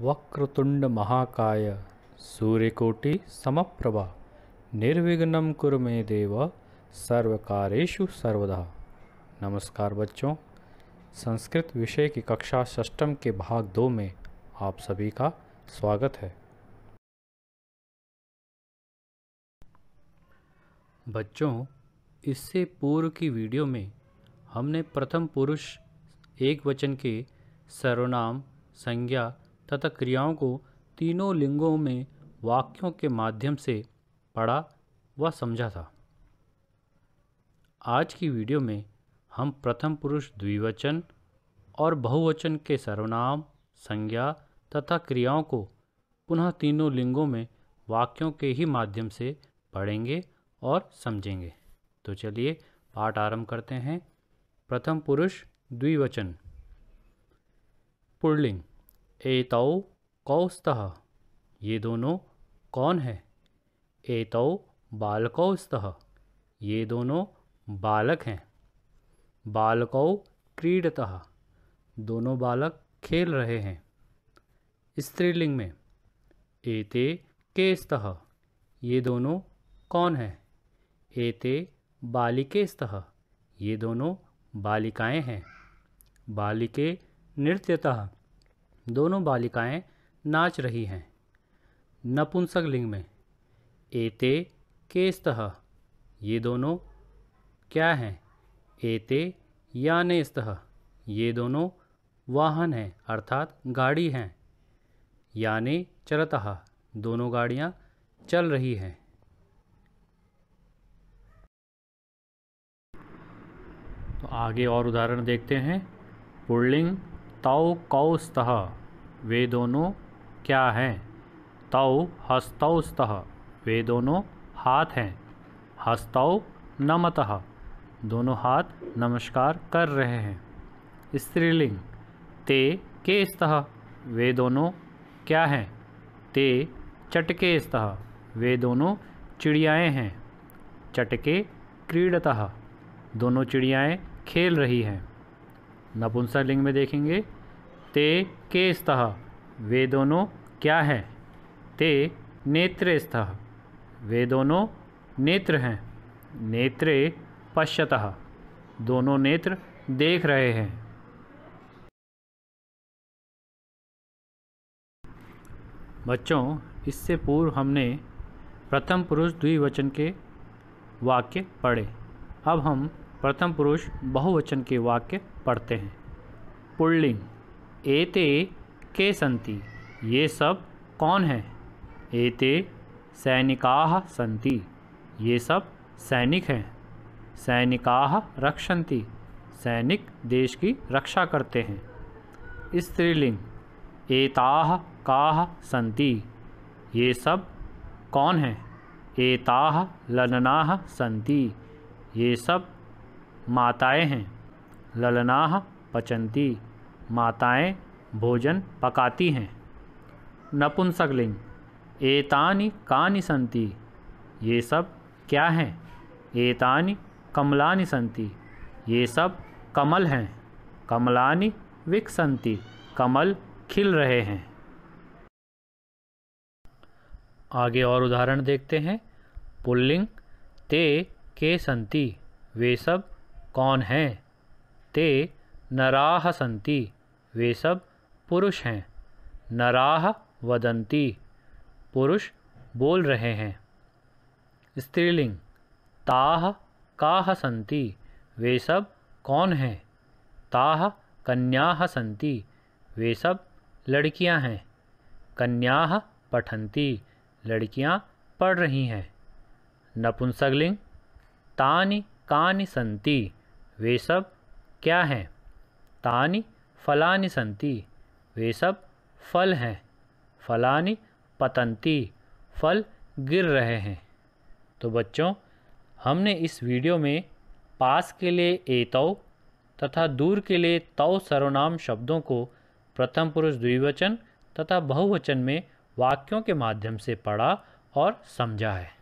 वक्रतुंड महाकाय सूर्यकोटि समप्रभा निर्विघ्न कुर में देव सर्वकारेशु सर्वदा नमस्कार बच्चों संस्कृत विषय की कक्षा षष्टम के भाग दो में आप सभी का स्वागत है बच्चों इससे पूर्व की वीडियो में हमने प्रथम पुरुष एक वचन के सर्वनाम संज्ञा तथा क्रियाओं को तीनों लिंगों में वाक्यों के माध्यम से पढ़ा व समझा था आज की वीडियो में हम प्रथम पुरुष द्विवचन और बहुवचन के सर्वनाम संज्ञा तथा क्रियाओं को पुनः तीनों लिंगों में वाक्यों के ही माध्यम से पढ़ेंगे और समझेंगे तो चलिए पाठ आरंभ करते हैं प्रथम पुरुष द्विवचन पुर्लिंग एतौ कौस्तः ये दोनों कौन है एतौ बालकौस्तः ये दोनों बालक हैं बालकौ क्रीडतः दोनों बालक खेल रहे हैं स्त्रीलिंग में एते स्तः ये दोनों कौन हैं एते स्तः ये दोनों बालिकाएं हैं बालिके नृत्यतः दोनों बालिकाएं नाच रही हैं नपुंसक लिंग में एते केस्तः ये दोनों क्या हैं एते याने स्तः ये दोनों वाहन हैं अर्थात गाड़ी हैं याने चरतः दोनों गाड़ियाँ चल रही हैं तो आगे और उदाहरण देखते हैं पुल्लिंग तौ स्त वे दोनों क्या हैं तौ हस्तौस्तः वे दोनों हाथ हैं हस्तौ नमतः दोनों हाथ नमस्कार कर रहे हैं स्त्रीलिंग ते के स्तः वे दोनों क्या हैं ते चटके स्तः वे दोनों चिड़ियाएँ हैं चटके क्रीडतः दोनों चिड़ियाएँ खेल रही हैं लिंग में देखेंगे ते के स्तः वे दोनों क्या हैं ते नेत्रे स्तः वे दोनों नेत्र हैं नेत्रे पश्यत दोनों नेत्र देख रहे हैं बच्चों इससे पूर्व हमने प्रथम पुरुष द्विवचन के वाक्य पढ़े अब हम प्रथम पुरुष बहुवचन के वाक्य पढ़ते हैं पुल्लिंग एते के सी ये सब कौन हैं एते सैनिका सी ये सब सैनिक हैं सैनिका रक्षन्ति सैनिक देश की रक्षा करते हैं स्त्रीलिंग एता का सी ये सब कौन हैं एता ललना सी ये सब माताएं हैं ललना पचंती माताएं भोजन पकाती हैं नपुंसकलिंग एतानि कानि संति ये सब क्या हैं एतानि कमलानि संति ये सब कमल हैं कमलानि विकसंति कमल खिल रहे हैं आगे और उदाहरण देखते हैं पुल्लिंग ते के संति वे सब कौन हैं ते नराह संति वे सब पुरुष हैं नराह वदंती पुरुष बोल रहे हैं स्त्रीलिंग ताह काह संति वे सब कौन हैं ताह कन्याह संति वे सब लड़कियां हैं कन्याह पठंती लड़कियां पढ़ रही हैं नपुंसकलिंग तानि कानि संति वे सब क्या हैं तानि फलानि संति वे सब फल हैं फलानि पतंती फल गिर रहे हैं तो बच्चों हमने इस वीडियो में पास के लिए एतव तथा दूर के लिए तव सर्वनाम शब्दों को प्रथम पुरुष द्विवचन तथा बहुवचन में वाक्यों के माध्यम से पढ़ा और समझा है